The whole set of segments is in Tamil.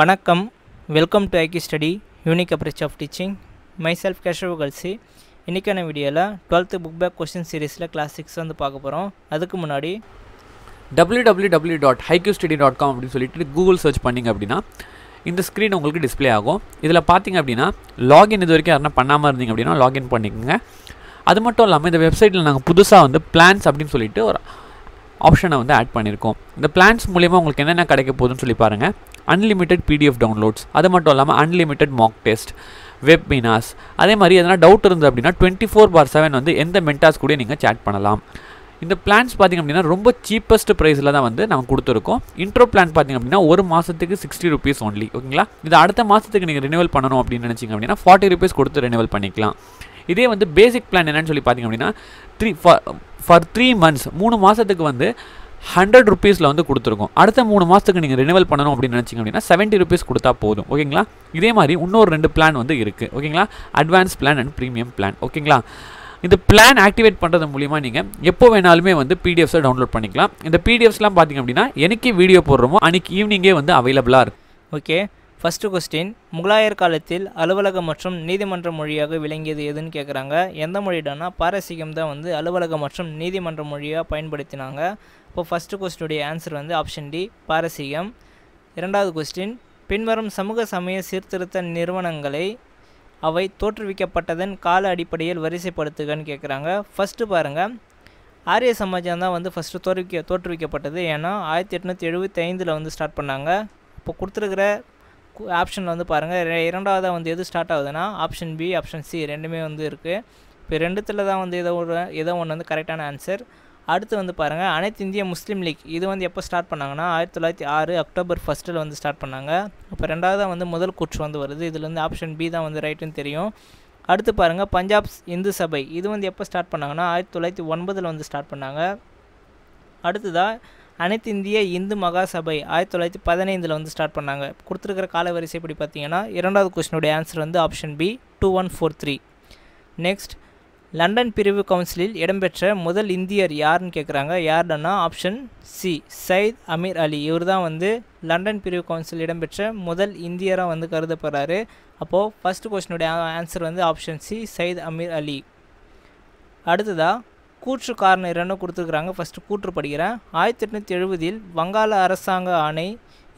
வணக்கம் welcome to IQ study unique approach of teaching myself Keshav Kalsi இன்றைக்கான வீடியோவில் டுவெல்த்து புக் பேக் கொஸ்டின் சீரீஸில் கிளாஸ் சிக்ஸ் வந்து பார்க்க போகிறோம் அதுக்கு முன்னாடி W W W dot IQ study dot com அப்படின்னு சொல்லிட்டு கூகுள் சர்ச் பண்ணிங்க அப்படின்னா இந்த ஸ்க்ரீன் உங்களுக்கு டிஸ்பிளே ஆகும் இதில் பார்த்தீங்க அப்படின்னா லாகின் இது வரைக்கும் யாரும் பண்ணாமல் இருந்தீங்க அப்படின்னா லாகின் பண்ணிக்கோங்க அது மட்டும் இல்லாமல் இந்த வெப்சைட்டில் நாங்கள் புதுசாக வந்து பிளான்ஸ் அப்படின்னு சொல்லிட்டு ஒரு ஆப்ஷனை வந்து ஆட் பண்ணியிருக்கோம் இந்த பிளான்ஸ் மூலிமா உங்களுக்கு என்னென்ன கிடைக்க போகுதுன்னு சொல்லி பாருங்கள் அன்லிமிட்டெட் பிடிஎஃப் டவுன்லோட்ஸ் அது மட்டும் இல்லாமல் அன்லிமிட்டெட் மாக் டெஸ்ட் வெப்மினாஸ் அதே மாதிரி எதனா டவுட் இருந்தது அப்படின்னா டுவெண்ட்டி ஃபோர் பார் செவன் வந்து எந்த மென்டாஸ் கூட நீங்கள் சேட் பண்ணலாம் இந்த பிளான்ஸ் பார்த்திங்க அப்படின்னா ரொம்ப சீப்பஸ்ட் ப்ரைஸில் தான் வந்து நாங்கள் கொடுத்துருக்கோம் இன்ட்ரோ பிளான் பார்த்திங்க அப்படின்னா ஒரு மாதத்துக்கு சிக்ஸ்டி ருபீஸ் ஒன்லி ஓகேங்களா இது அடுத்த மாதத்துக்கு நீங்கள் ரினிவல் பண்ணணும் அப்படின்னு நினச்சிங்க அப்படின்னா ஃபார்ட்டி ருபீஸ் கொடுத்து ரினிவல் பண்ணிக்கலாம் இதே வந்து பேசிக் பிளான் என்னென்னு சொல்லி பார்த்திங்க அப்படின்னா three for four three months மூணு மாதத்துக்கு வந்து ஹண்ட்ரட் ருபீஸில் வந்து கொடுத்துருக்கோம் அடுத்த மூணு மாதத்துக்கு நீங்கள் ரினிவல் பண்ணணும் அப்படின்னு நினச்சிங்க அப்படின்னா செவன்ட்டி ருபீஸ் கொடுத்தா போதும் ஓகேங்களா இதே மாதிரி இன்னொரு ரெண்டு பிளான் வந்து இருக்குது ஓகேங்களா advance plan and premium plan ஓகேங்களா இந்த பிளான் ஆக்டிவேட் பண்ணுறது மூலிமா நீங்கள் எப்போ வேணாலுமே வந்து பிடிஎஃப்ஸை டவுன்லோட் பண்ணிக்கலாம் இந்த பிடிஎஃப்ஸ்லாம் பார்த்திங்க அப்படின்னா எனக்கு வீடியோ போடுறோமோ அன்றைக்கி ஈவினிங்கே வந்து அவைலபிளாக இருக்கும் ஓகே ஃபஸ்ட்டு கொஸ்டின் முகலாயர் காலத்தில் அலுவலகம் மற்றும் நீதிமன்ற மொழியாக விளங்கியது எதுன்னு கேட்குறாங்க எந்த மொழிடானா பாரசீகம் தான் வந்து அலுவலகம் மற்றும் நீதிமன்ற மொழியாக பயன்படுத்தினாங்க இப்போ ஃபஸ்ட்டு கொஸ்டினுடைய ஆன்சர் வந்து ஆப்ஷன் டி பாரசீகம் இரண்டாவது கொஸ்டின் பின்வரும் சமூக சமய சீர்திருத்த நிறுவனங்களை அவை தோற்றுவிக்கப்பட்டதன் கால அடிப்படையில் வரிசைப்படுத்துகன்னு கேட்குறாங்க ஃபஸ்ட்டு பாருங்கள் ஆரிய சமாஜம் தான் வந்து ஃபஸ்ட்டு தோற்றுவிக்க தோற்றுவிக்கப்பட்டது ஏன்னா ஆயிரத்தி எட்நூற்றி எழுபத்தி ஐந்தில் வந்து ஸ்டார்ட் பண்ணாங்க இப்போ கொடுத்துருக்கிற ஆப்ஷன் வந்து பாருங்கள் இரண்டாவது வந்து எது ஸ்டார்ட் ஆகுதுன்னா ஆப்ஷன் பி ஆப்ஷன் சி ரெண்டுமே வந்து இருக்குது இப்போ ரெண்டுத்தில் தான் வந்து ஏதோ ஒரு ஏதோ ஒன்று வந்து கரெக்டான ஆன்சர் அடுத்து வந்து பாருங்கள் அனைத்து இந்திய முஸ்லீம் லீக் இது வந்து எப்போ ஸ்டார்ட் பண்ணாங்கன்னா ஆயிரத்தி தொள்ளாயிரத்தி ஆறு அக்டோபர் ஃபஸ்ட்டில் வந்து ஸ்டார்ட் பண்ணாங்க இப்போ ரெண்டாவதாக வந்து முதல் கூற்று வந்து வருது இதில் வந்து ஆப்ஷன் பி தான் வந்து ரைட்டுன்னு தெரியும் அடுத்து பாருங்கள் பஞ்சாப் இந்து சபை இது வந்து எப்போ ஸ்டார்ட் பண்ணாங்கன்னா ஆயிரத்தி தொள்ளாயிரத்தி ஒன்பதில் வந்து ஸ்டார்ட் பண்ணாங்க அடுத்ததாக அனைத்து இந்திய இந்து மகாசபை ஆயிரத்தி தொள்ளாயிரத்தி பதினைந்தில் வந்து ஸ்டார்ட் பண்ணாங்க கொடுத்துருக்கிற காலவரிசை இப்படி பார்த்தீங்கன்னா இரண்டாவது கொஸ்டினுடைய ஆன்சர் வந்து option B two one four three next London பிரிவு கவுன்சிலில் இடம்பெற்ற முதல் இந்தியர் யாருன்னு கேட்குறாங்க யார்டன்னா ஆப்ஷன் சி சயித் அமீர் அலி இவர் தான் வந்து லண்டன் பிரிவு கவுன்சில் இடம்பெற்ற முதல் இந்தியராக வந்து கருதப்படுறாரு அப்போது ஃபஸ்ட்டு கொஸ்டினுடைய ஆன்சர் வந்து ஆப்ஷன் சி சயித் அமீர் அலி அடுத்ததாக கூற்று காரணம் இரண்டும் கொடுத்துருக்குறாங்க ஃபஸ்ட்டு கூற்று படிக்கிறேன் ஆயிரத்தி எட்நூற்றி எழுபதில் வங்காள அரசாங்க ஆணை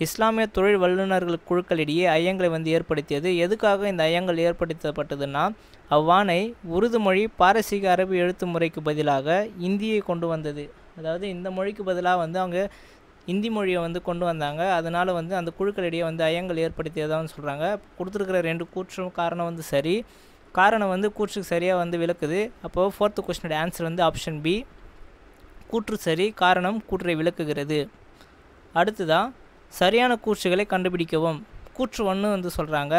இஸ்லாமிய தொழில் வல்லுநர்கள் குழுக்களிடையே ஐயங்களை வந்து ஏற்படுத்தியது எதுக்காக இந்த ஐயங்கள் ஏற்படுத்தப்பட்டதுன்னா அவ்வாணை உருது மொழி பாரசீக அரபு எழுத்து முறைக்கு பதிலாக இந்தியை கொண்டு வந்தது அதாவது இந்த மொழிக்கு பதிலாக வந்து அவங்க இந்தி மொழியை வந்து கொண்டு வந்தாங்க அதனால் வந்து அந்த குழுக்களிடையே வந்து ஐயங்கள் ஏற்படுத்தியதான்னு சொல்கிறாங்க கொடுத்துருக்கிற ரெண்டு கூற்றும் காரணம் வந்து சரி காரணம் வந்து கூற்றுக்கு சரியாக வந்து விளக்குது அப்போது ஃபோர்த்து கொஸ்டினோட ஆன்சர் வந்து ஆப்ஷன் பி கூற்று சரி காரணம் கூற்றை விளக்குகிறது அடுத்துதான் சரியான கூற்றுகளை கண்டுபிடிக்கவும் கூற்று ஒன்று வந்து சொல்கிறாங்க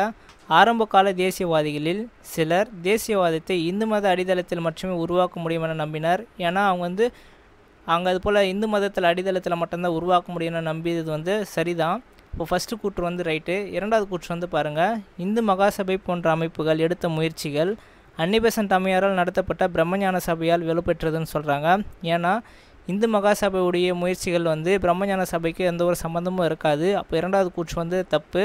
ஆரம்பகால தேசியவாதிகளில் சிலர் தேசியவாதத்தை இந்து மத அடித்தளத்தில் மட்டுமே உருவாக்க முடியும் என நம்பினர் ஏன்னா அவங்க வந்து அங்கே அது போல் இந்து மதத்தில் அடித்தளத்தில் மட்டும்தான் உருவாக்க முடியும்னு நம்பியது வந்து சரிதான் இப்போ ஃபஸ்ட்டு கூற்று வந்து ரைட்டு இரண்டாவது கூற்று வந்து பாருங்கள் இந்து மகாசபை போன்ற அமைப்புகள் எடுத்த முயற்சிகள் அன்னிபெசன் தமையாரால் நடத்தப்பட்ட பிரம்மஞான சபையால் வலுப்பெற்றதுன்னு சொல்கிறாங்க ஏன்னா இந்து மகாசபையுடைய முயற்சிகள் வந்து பிரம்மஞான சபைக்கு எந்த ஒரு சம்மந்தமும் இருக்காது அப்போ இரண்டாவது கூற்று வந்து தப்பு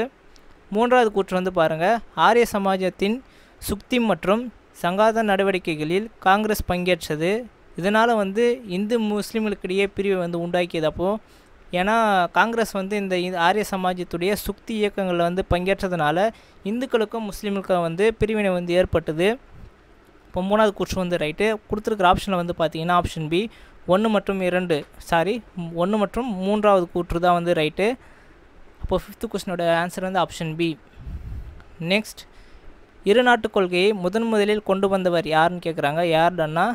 மூன்றாவது கூற்று வந்து பாருங்கள் ஆரிய சமாஜத்தின் சுக்தி மற்றும் சங்காத நடவடிக்கைகளில் காங்கிரஸ் பங்கேற்றது இதனால் வந்து இந்து முஸ்லீம்களுக்கிடையே பிரிவை வந்து உண்டாக்கியது அப்போது ஏன்னா காங்கிரஸ் வந்து இந்த ஆரிய சமாஜத்துடைய சுக்தி இயக்கங்களில் வந்து பங்கேற்றதுனால இந்துக்களுக்கும் முஸ்லீம்களுக்கும் வந்து பிரிவினை வந்து ஏற்பட்டது இப்போ மூணாவது கூற்று வந்து ரைட்டு கொடுத்துருக்குற ஆப்ஷனில் வந்து பார்த்தீங்கன்னா ஆப்ஷன் பி ஒன்று மற்றும் இரண்டு சாரி ஒன்று மற்றும் மூன்றாவது கூற்று தான் வந்து ரைட்டு அப்போது ஃபிஃப்த்து கொஸ்டினோட ஆன்சர் வந்து ஆப்ஷன் பி நெக்ஸ்ட் இரு நாட்டு கொள்கையை முதன் முதலில் கொண்டு வந்தவர் யாருன்னு கேட்குறாங்க யார்டன்னா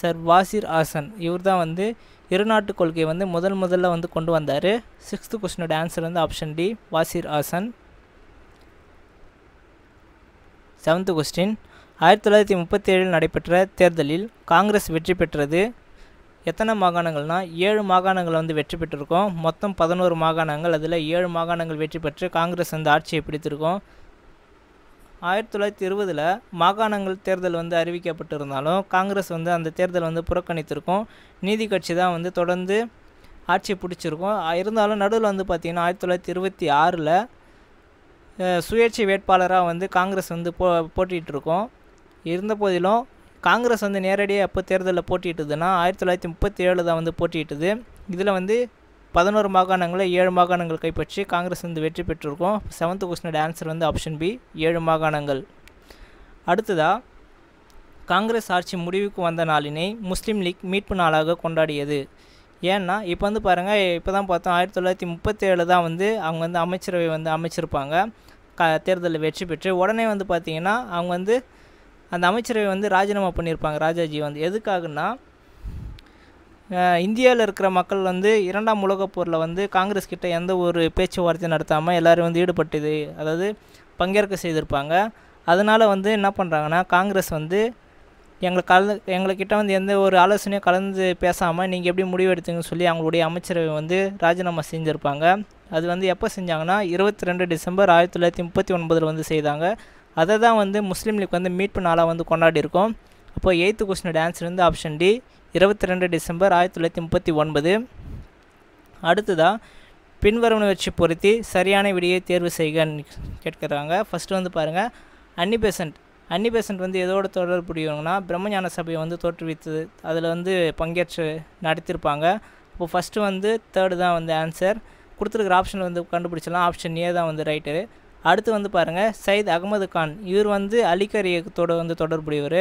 சர் வாசிர் ஆசன் இவர் தான் வந்து இருநாட்டு கொள்கையை வந்து முதல் முதல்ல வந்து கொண்டு வந்தார் சிக்ஸ்த் கொஸ்டினோட ஆன்சர் வந்து option D Wazir Hasan seventh question ஆயிரத்தி தொள்ளாயிரத்தி முப்பத்தி ஏழில் நடைபெற்ற தேர்தலில் காங்கிரஸ் வெற்றி பெற்றது எத்தனை மாகாணங்கள்னால் ஏழு மாகாணங்கள் வந்து வெற்றி பெற்றிருக்கோம் மொத்தம் பதினோரு மாகாணங்கள் அதில் ஏழு மாகாணங்கள் வெற்றி பெற்று காங்கிரஸ் வந்து ஆட்சியை பிடித்திருக்கோம் ஆயிரத்தி தொள்ளாயிரத்தி இருபதில் மாகாணங்கள் தேர்தல் வந்து அறிவிக்கப்பட்டிருந்தாலும் காங்கிரஸ் வந்து அந்த தேர்தல் வந்து புறக்கணித்திருக்கும் நீதி கட்சி தான் வந்து தொடர்ந்து ஆட்சி பிடிச்சிருக்கும் இருந்தாலும் நடுவில் வந்து பார்த்திங்கன்னா ஆயிரத்தி தொள்ளாயிரத்தி இருபத்தி ஆறில் சுயேட்சை வேட்பாளராக வந்து காங்கிரஸ் வந்து போ போட்டிகிட்ருக்கோம் இருந்த போதிலும் காங்கிரஸ் வந்து நேரடியாக எப்போ தேர்தலில் போட்டிட்டுதுன்னா ஆயிரத்தி தொள்ளாயிரத்தி முப்பத்தி ஏழு தான் வந்து போட்டிட்டுது இதில் வந்து பதினோரு மாகாணங்களை ஏழு மாகாணங்கள் கைப்பற்றி காங்கிரஸ் வந்து வெற்றி பெற்றிருக்கோம் செவன்த் கொஸ்டினோட ஆன்சர் வந்து ஆப்ஷன் பி ஏழு மாகாணங்கள் அடுத்ததாக காங்கிரஸ் ஆட்சி முடிவுக்கு வந்த நாளினை முஸ்லீம் லீக் மீட்பு நாளாக கொண்டாடியது ஏன்னா இப்போ வந்து பாருங்கள் இப்போ தான் பார்த்தோம் ஆயிரத்தி தொள்ளாயிரத்தி முப்பத்தேழு தான் வந்து அவங்க வந்து அமைச்சரவை வந்து அமைச்சிருப்பாங்க க தேர்தலில் வெற்றி பெற்று உடனே வந்து பார்த்திங்கன்னா அவங்க வந்து அந்த அமைச்சரவை வந்து ராஜினாமா பண்ணியிருப்பாங்க ராஜாஜி வந்து எதுக்காகன்னா இந்தியாவில் இருக்கிற மக்கள் வந்து இரண்டாம் உலகப் போரில் வந்து காங்கிரஸ் கிட்ட எந்த ஒரு பேச்சுவார்த்தை நடத்தாமல் எல்லோரும் வந்து ஈடுபட்டுது அதாவது பங்கேற்க செய்திருப்பாங்க அதனால் வந்து என்ன பண்ணுறாங்கன்னா காங்கிரஸ் வந்து எங்களை கலந்து எங்கள்கிட்ட வந்து எந்த ஒரு ஆலோசனையும் கலந்து பேசாமல் நீங்கள் எப்படி முடிவு எடுத்தீங்கன்னு சொல்லி அவங்களுடைய அமைச்சரவை வந்து ராஜினாமா செஞ்சுருப்பாங்க அது வந்து எப்போ செஞ்சாங்கன்னா இருபத்தி ரெண்டு டிசம்பர் ஆயிரத்தி தொள்ளாயிரத்தி முப்பத்தி ஒன்பதில் வந்து செய்தாங்க அதை தான் வந்து முஸ்லீம் லீக் வந்து மீட்பு நாளாக வந்து கொண்டாடி இருக்கோம் அப்போ எயித்து கொஸ்டினோட ஆன்சர் வந்து ஆப்ஷன் டி இருபத்தி ரெண்டு டிசம்பர் ஆயிரத்தி தொள்ளாயிரத்தி முப்பத்தி ஒன்பது அடுத்ததாக பின்வரும் வச்சு பொருத்தி சரியான விடையை தேர்வு செய்கன்னு கேட்குறாங்க ஃபஸ்ட்டு வந்து பாருங்கள் அன்னி பெசன்ட் வந்து எதோடு தொடர்புடையவங்கன்னா பிரம்மஞான சபையை வந்து தோற்றுவித்து அதில் வந்து பங்கேற்று நடத்தியிருப்பாங்க இப்போ ஃபஸ்ட்டு வந்து தேர்டு தான் வந்து ஆன்சர் கொடுத்துருக்குற ஆப்ஷன் வந்து கண்டுபிடிச்சலாம் ஆப்ஷன் ஏ தான் வந்து ரைட்டு அடுத்து வந்து பாருங்கள் சயித் அகமது கான் இவர் வந்து அலிகர் இயக்கத்தோடு வந்து தொடர்புடையவர்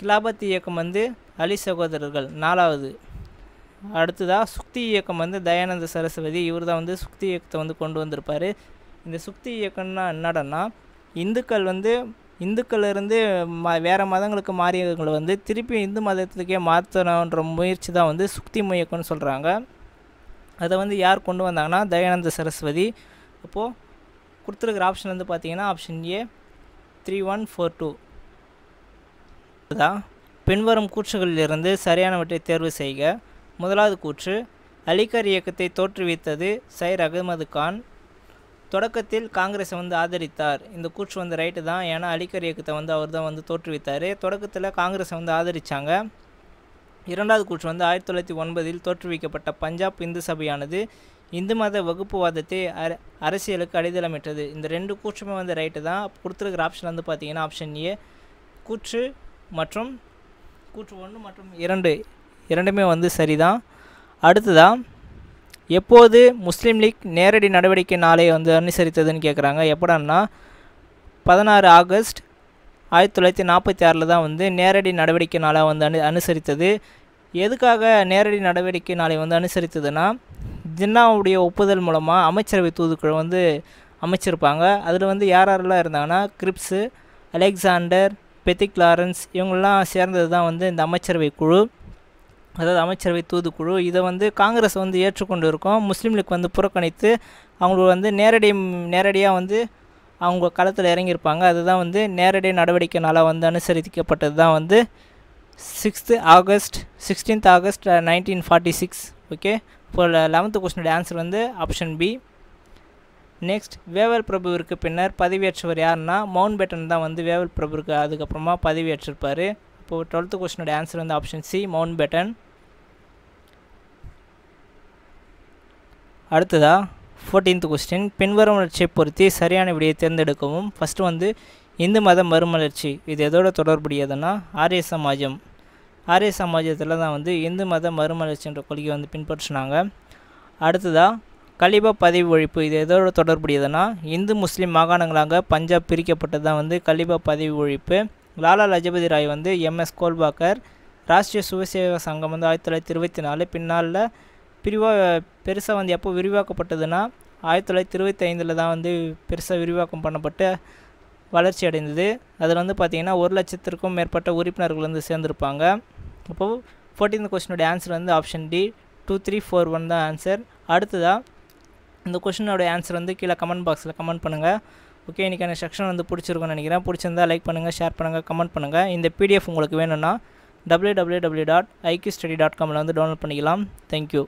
கிலாபத் இயக்கம் வந்து அலி சகோதரர்கள் நாலாவது அடுத்ததாக சுக்தி இயக்கம் வந்து தயானந்த சரஸ்வதி இவர் தான் வந்து சுக்தி இயக்கத்தை வந்து கொண்டு வந்திருப்பார் இந்த சுக்தி இயக்கம்னா என்னடன்னா இந்துக்கள் வந்து இந்துக்கள்லேருந்து ம வேறு மதங்களுக்கு மாறியவங்களை வந்து திருப்பி இந்து மதத்துக்கே மாற்றணுன்ற முயற்சி தான் வந்து சுக்தி இயக்கம்னு சொல்கிறாங்க அதை வந்து யார் கொண்டு வந்தாங்கன்னா தயானந்த சரஸ்வதி அப்போது கொடுத்துருக்குற ஆப்ஷன் வந்து பார்த்திங்கன்னா option A three one four two பின்வரும் கூற்றுகளிலிருந்து சரியானவற்றை தேர்வு செய்க முதலாவது கூற்று அலிகர் இயக்கத்தை தோற்றுவித்தது சைர் அகமது கான் தொடக்கத்தில் காங்கிரஸை வந்து ஆதரித்தார் இந்த கூற்று வந்து ரைட்டு தான் ஏன்னா அலிகர் இயக்கத்தை வந்து அவர் தான் வந்து தோற்றுவித்தார் தொடக்கத்தில் காங்கிரஸை வந்து ஆதரித்தாங்க இரண்டாவது கூற்று வந்து ஆயிரத்தி தொள்ளாயிரத்தி ஒன்பதில் தோற்றுவிக்கப்பட்ட பஞ்சாப் இந்து சபையானது இந்து மத வகுப்புவாதத்தை அர அரசியலுக்கு அடித்தளமிட்டது இந்த ரெண்டு கூற்றுமே வந்து ரைட்டு தான் கொடுத்துருக்கிற ஆப்ஷன் வந்து பார்த்திங்கன்னா ஆப்ஷன் ஏ கூற்று மற்றும் கூற்று ஒன்று மற்றும் இரண்டு இரண்டுமே வந்து சரிதான் அடுத்ததான் எப்போது முஸ்லீம் லீக் நேரடி நடவடிக்கை நாளை வந்து அனுசரித்ததுன்னு கேட்குறாங்க எப்படான்னா பதினாறு ஆகஸ்ட் ஆயிரத்தி தொள்ளாயிரத்தி நாற்பத்தி ஆறில் தான் வந்து நேரடி நடவடிக்கை நாளாக வந்து அனு அனுசரித்தது எதுக்காக நேரடி நடவடிக்கை நாளை வந்து அனுசரித்ததுன்னா ஜின்னாவுடைய ஒப்புதல் மூலமாக அமைச்சரவை தூதுக்குழு வந்து அமைச்சிருப்பாங்க அதில் வந்து யார் யாரெல்லாம் இருந்தாங்கன்னா கிரிப்ஸு அலெக்சாண்டர் பெத்திக் லாரன்ஸ் இவங்கெல்லாம் சேர்ந்தது தான் வந்து இந்த அமைச்சரவை குழு அதாவது அமைச்சரவை தூதுக்குழு இதை வந்து காங்கிரஸ் வந்து ஏற்றுக்கொண்டு இருக்கோம் முஸ்லீம் லீக் வந்து புறக்கணித்து அவங்களுக்கு வந்து நேரடி நேரடியாக வந்து அவங்க களத்தில் இறங்கியிருப்பாங்க அதுதான் வந்து நேரடி நடவடிக்கைனால் வந்து அனுசரிக்கப்பட்டது தான் வந்து sixth August sixteenth August nineteen forty six okay இப்போ லெவன்த்து கொஸ்டினுடைய ஆன்சர் வந்து ஆப்ஷன் பி நெக்ஸ்ட் வேவல் பிரபுவிற்கு பின்னர் பதவியேற்றவர் யாருன்னா மவுண்ட் பேட்டன் தான் வந்து வேவல் பிரபுவுக்கு அதுக்கப்புறமா பதவியேற்றிருப்பார் இப்போது டுவெல்த் கொஸ்டினோட ஆன்சர் வந்து ஆப்ஷன் சி மவுண்ட் பேட்டன் அடுத்ததா ஃபோர்டீன்த் கொஸ்டின் பின்வரும் வளர்ச்சியை பொறுத்தி சரியான விடையை தேர்ந்தெடுக்கவும் ஃபஸ்ட்டு வந்து இந்து மத மறுமலர்ச்சி இது எதோட தொடர்புடையதுன்னா ஆரிய சமாஜம் ஆரிய சமாஜத்தில் தான் வந்து இந்து மத மறுமலர்ச்சின்ற கொள்கையை வந்து பின்பற்றினாங்க அடுத்ததாக கலிபா பதவி ஒழிப்பு இது எதோட தொடர்புடையதுன்னா இந்து முஸ்லீம் மாகாணங்களாக பஞ்சாப் பிரிக்கப்பட்டது தான் வந்து கலிபா பதவி ஒழிப்பு லாலா லஜபதி ராய் வந்து எம்எஸ் கோல்பாக்கர் ராஷ்ட்ரிய சுயசேவ சங்கம் வந்து ஆயிரத்தி தொள்ளாயிரத்தி இருபத்தி நாலு பின்னாளில் பிரிவா பெருசாக வந்து எப்போ விரிவாக்கப்பட்டதுன்னா ஆயிரத்தி தொள்ளாயிரத்தி இருபத்தி ஐந்தில் தான் வந்து பெருசாக விரிவாக்கம் பண்ணப்பட்டு வளர்ச்சி அடைந்தது அதில் வந்து பார்த்திங்கன்னா ஒரு லட்சத்திற்கும் மேற்பட்ட உறுப்பினர்கள் வந்து சேர்ந்துருப்பாங்க அப்போது ஃபோர்டீன்த் கொஸ்டினோட ஆன்சர் வந்து option D two three four one தான் ஆன்சர் அடுத்ததாக இந்த கொஷினோட ஆன்சர் வந்து கீழே கமெண்ட் பாக்ஸில் கமெண்ட் பண்ணுங்கள் ஓகே இன்றைக்கான செக்ஷன் வந்து பிடிச்சிருக்கும்னு நினைக்கிறேன் பிடிச்சிருந்தால் லைக் பண்ணுங்கள் ஷேர் பண்ணுங்கள் கமெண்ட் பண்ணுங்கள் இந்த பிடிஎஃப் உங்களுக்கு வேணும்னா W W W dot IQ study dot காமில் வந்து டவுன்லோட் பண்ணிக்கலாம் தேங்க்யூ